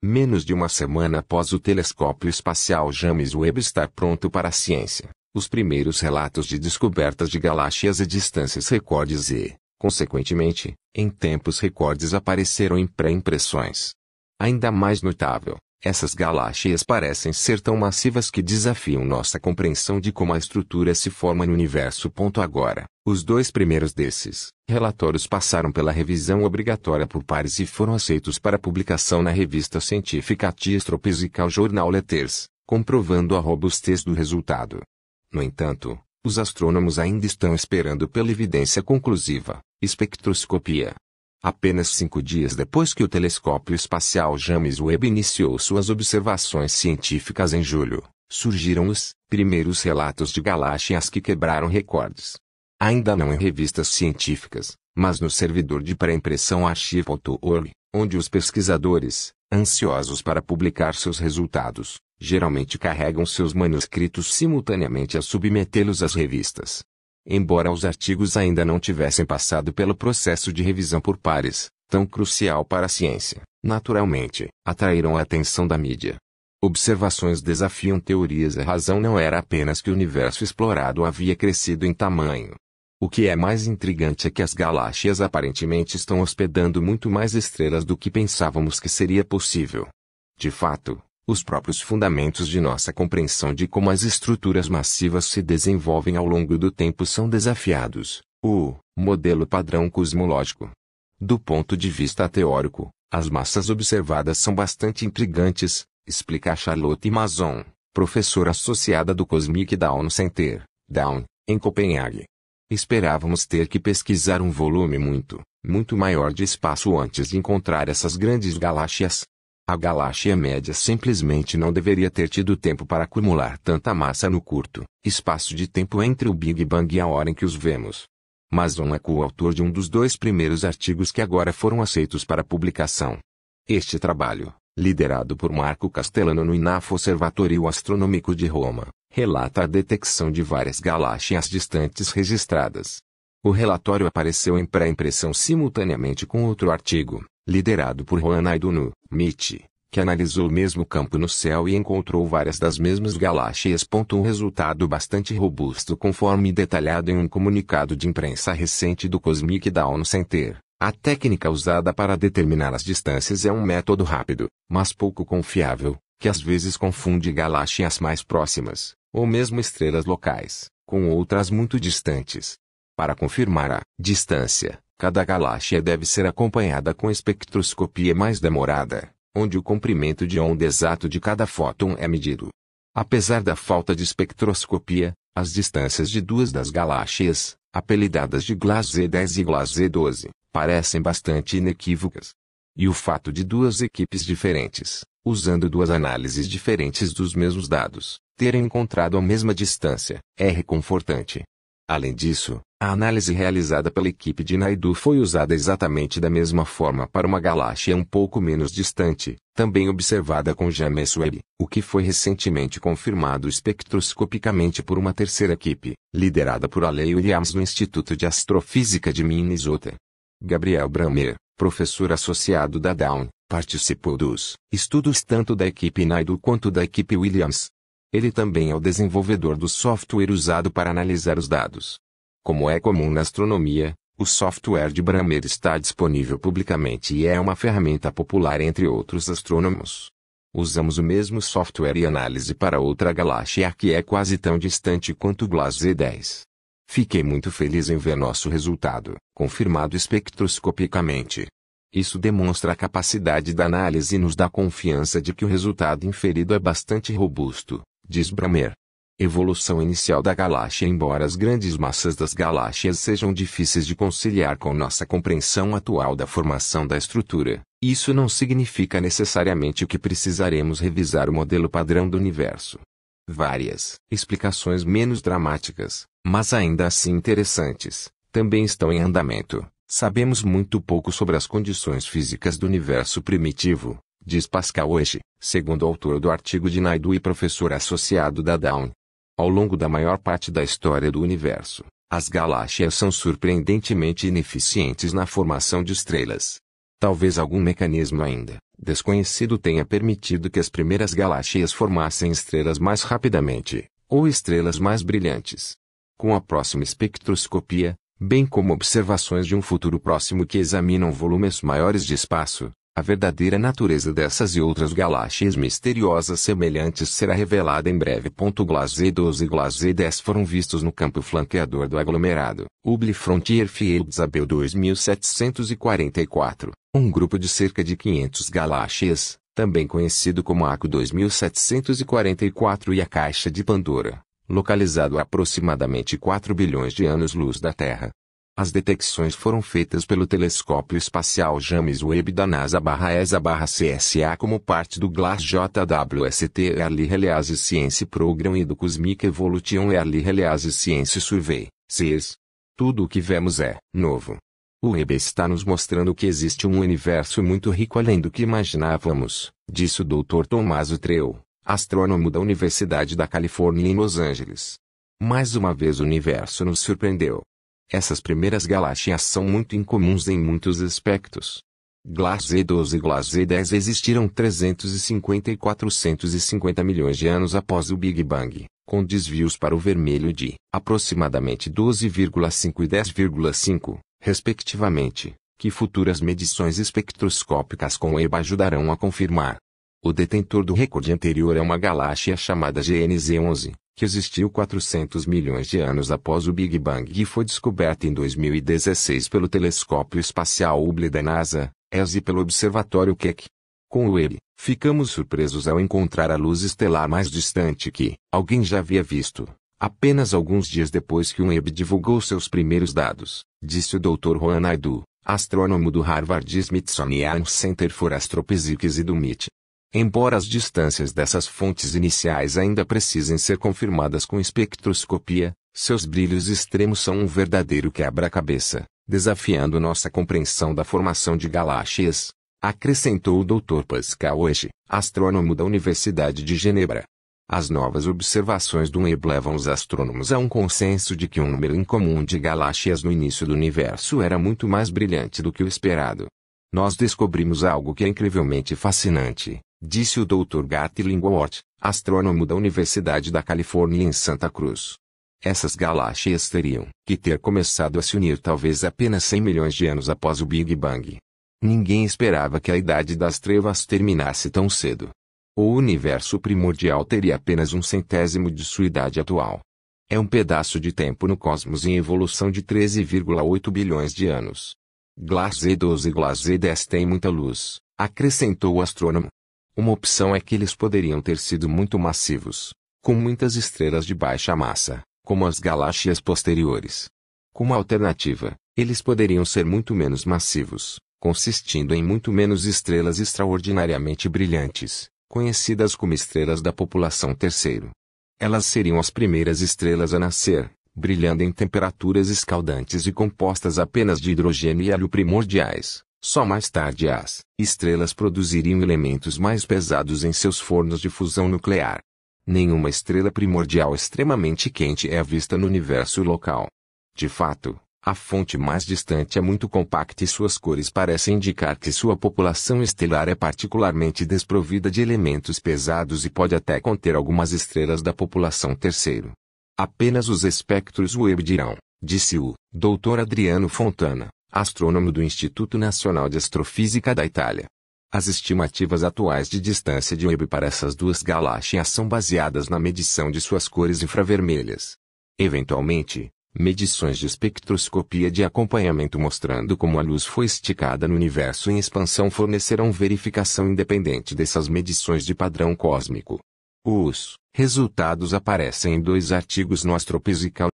Menos de uma semana após o telescópio espacial James Webb estar pronto para a ciência, os primeiros relatos de descobertas de galáxias a distâncias recordes e, consequentemente, em tempos recordes apareceram em pré-impressões. Ainda mais notável essas galáxias parecem ser tão massivas que desafiam nossa compreensão de como a estrutura se forma no universo. Agora, os dois primeiros desses relatórios passaram pela revisão obrigatória por pares e foram aceitos para publicação na revista científica Astrophysical Journal Letters, comprovando a robustez do resultado. No entanto, os astrônomos ainda estão esperando pela evidência conclusiva, espectroscopia, Apenas cinco dias depois que o telescópio espacial James Webb iniciou suas observações científicas em julho, surgiram os primeiros relatos de galáxias que quebraram recordes. Ainda não em revistas científicas, mas no servidor de pré-impressão archive.org, onde os pesquisadores, ansiosos para publicar seus resultados, geralmente carregam seus manuscritos simultaneamente a submetê-los às revistas embora os artigos ainda não tivessem passado pelo processo de revisão por pares, tão crucial para a ciência, naturalmente, atraíram a atenção da mídia. Observações desafiam teorias. A razão não era apenas que o universo explorado havia crescido em tamanho. O que é mais intrigante é que as galáxias aparentemente estão hospedando muito mais estrelas do que pensávamos que seria possível. De fato, os próprios fundamentos de nossa compreensão de como as estruturas massivas se desenvolvem ao longo do tempo são desafiados. O modelo padrão cosmológico. Do ponto de vista teórico, as massas observadas são bastante intrigantes, explica Charlotte Mason, professora associada do Cosmic Down Center, Down, em Copenhague. Esperávamos ter que pesquisar um volume muito, muito maior de espaço antes de encontrar essas grandes galáxias, a galáxia média simplesmente não deveria ter tido tempo para acumular tanta massa no curto espaço de tempo entre o Big Bang e a hora em que os vemos. Mason é coautor de um dos dois primeiros artigos que agora foram aceitos para publicação. Este trabalho, liderado por Marco Castellano no INAF Observatório Astronômico de Roma, relata a detecção de várias galáxias distantes registradas. O relatório apareceu em pré-impressão simultaneamente com outro artigo, liderado por Juan Aidunu, MIT, que analisou o mesmo campo no céu e encontrou várias das mesmas galáxias. Um resultado bastante robusto conforme detalhado em um comunicado de imprensa recente do Cosmic Dawn Center. A técnica usada para determinar as distâncias é um método rápido, mas pouco confiável, que às vezes confunde galáxias mais próximas, ou mesmo estrelas locais, com outras muito distantes. Para confirmar a distância, Cada galáxia deve ser acompanhada com espectroscopia mais demorada, onde o comprimento de onda exato de cada fóton é medido. Apesar da falta de espectroscopia, as distâncias de duas das galáxias, apelidadas de Glass Z10 e Glass Z12, parecem bastante inequívocas. E o fato de duas equipes diferentes, usando duas análises diferentes dos mesmos dados, terem encontrado a mesma distância, é reconfortante, Além disso, a análise realizada pela equipe de Naidu foi usada exatamente da mesma forma para uma galáxia um pouco menos distante, também observada com James Webb, o que foi recentemente confirmado espectroscopicamente por uma terceira equipe, liderada por Alei Williams do Instituto de Astrofísica de Minnesota. Gabriel Brammer, professor associado da Down, participou dos estudos tanto da equipe Naidu quanto da equipe Williams, ele também é o desenvolvedor do software usado para analisar os dados. Como é comum na astronomia, o software de Bramer está disponível publicamente e é uma ferramenta popular entre outros astrônomos. Usamos o mesmo software e análise para outra galáxia que é quase tão distante quanto GLAS Z10. Fiquei muito feliz em ver nosso resultado, confirmado espectroscopicamente. Isso demonstra a capacidade da análise e nos dá confiança de que o resultado inferido é bastante robusto diz Bramer. Evolução inicial da galáxia Embora as grandes massas das galáxias sejam difíceis de conciliar com nossa compreensão atual da formação da estrutura, isso não significa necessariamente que precisaremos revisar o modelo padrão do universo. Várias explicações menos dramáticas, mas ainda assim interessantes, também estão em andamento. Sabemos muito pouco sobre as condições físicas do universo primitivo, diz Pascal hoje, segundo autor do artigo de Naidu e professor associado da Down. Ao longo da maior parte da história do universo, as galáxias são surpreendentemente ineficientes na formação de estrelas. Talvez algum mecanismo ainda desconhecido tenha permitido que as primeiras galáxias formassem estrelas mais rapidamente, ou estrelas mais brilhantes. Com a próxima espectroscopia, bem como observações de um futuro próximo que examinam volumes maiores de espaço, a verdadeira natureza dessas e outras galáxias misteriosas semelhantes será revelada em breve. Glaze 12 e Glaze 10 foram vistos no campo flanqueador do aglomerado. Ubli Frontier Fields Abel 2744. Um grupo de cerca de 500 galáxias, também conhecido como ACO 2744 e a Caixa de Pandora, localizado a aproximadamente 4 bilhões de anos-luz da Terra, as detecções foram feitas pelo telescópio espacial James Webb da NASA ESA CSA como parte do GLASS JWST Early Release Science Program e do Cosmic Evolution Early Release Science Survey, CES. Tudo o que vemos é novo. O Webb está nos mostrando que existe um universo muito rico além do que imaginávamos, disse o Dr. Tomás Treu, astrônomo da Universidade da Califórnia em Los Angeles. Mais uma vez o universo nos surpreendeu. Essas primeiras galáxias são muito incomuns em muitos aspectos. Glass E12 e Glass E10 existiram 350 e 450 milhões de anos após o Big Bang, com desvios para o vermelho de aproximadamente 12,5 e 10,5, respectivamente, que futuras medições espectroscópicas com EBA ajudarão a confirmar. O detentor do recorde anterior é uma galáxia chamada GNZ11, que existiu 400 milhões de anos após o Big Bang e foi descoberta em 2016 pelo telescópio espacial Hubble da NASA, ES e pelo observatório Keck. Com o ele, ficamos surpresos ao encontrar a luz estelar mais distante que alguém já havia visto, apenas alguns dias depois que o Webb divulgou seus primeiros dados, disse o Dr. Juan Naidu, astrônomo do Harvard Smithsonian Center for Astrophysics e do MIT embora as distâncias dessas fontes iniciais ainda precisem ser confirmadas com espectroscopia, seus brilhos extremos são um verdadeiro quebra-cabeça, desafiando nossa compreensão da formação de galáxias, acrescentou o Dr. Pascal hoje, astrônomo da Universidade de Genebra. As novas observações do Hubble levam os astrônomos a um consenso de que um número incomum de galáxias no início do universo era muito mais brilhante do que o esperado. Nós descobrimos algo que é incrivelmente fascinante disse o Dr. Gatti Watt, astrônomo da Universidade da Califórnia em Santa Cruz. Essas galáxias teriam que ter começado a se unir talvez apenas 100 milhões de anos após o Big Bang. Ninguém esperava que a idade das trevas terminasse tão cedo. O universo primordial teria apenas um centésimo de sua idade atual. É um pedaço de tempo no cosmos em evolução de 13,8 bilhões de anos. Glaze 12 e Glaze 10 tem muita luz, acrescentou o astrônomo. Uma opção é que eles poderiam ter sido muito massivos, com muitas estrelas de baixa massa, como as galáxias posteriores. Como alternativa, eles poderiam ser muito menos massivos, consistindo em muito menos estrelas extraordinariamente brilhantes, conhecidas como estrelas da população terceiro. Elas seriam as primeiras estrelas a nascer, brilhando em temperaturas escaldantes e compostas apenas de hidrogênio e hélio primordiais. Só mais tarde as estrelas produziriam elementos mais pesados em seus fornos de fusão nuclear. Nenhuma estrela primordial extremamente quente é vista no universo local. De fato, a fonte mais distante é muito compacta e suas cores parecem indicar que sua população estelar é particularmente desprovida de elementos pesados e pode até conter algumas estrelas da população terceiro. Apenas os espectros web dirão, disse o Dr. Adriano Fontana astrônomo do Instituto Nacional de Astrofísica da Itália. As estimativas atuais de distância de Webb para essas duas galáxias são baseadas na medição de suas cores infravermelhas. Eventualmente, medições de espectroscopia de acompanhamento mostrando como a luz foi esticada no universo em expansão fornecerão verificação independente dessas medições de padrão cósmico. Os resultados aparecem em dois artigos no Astrophysical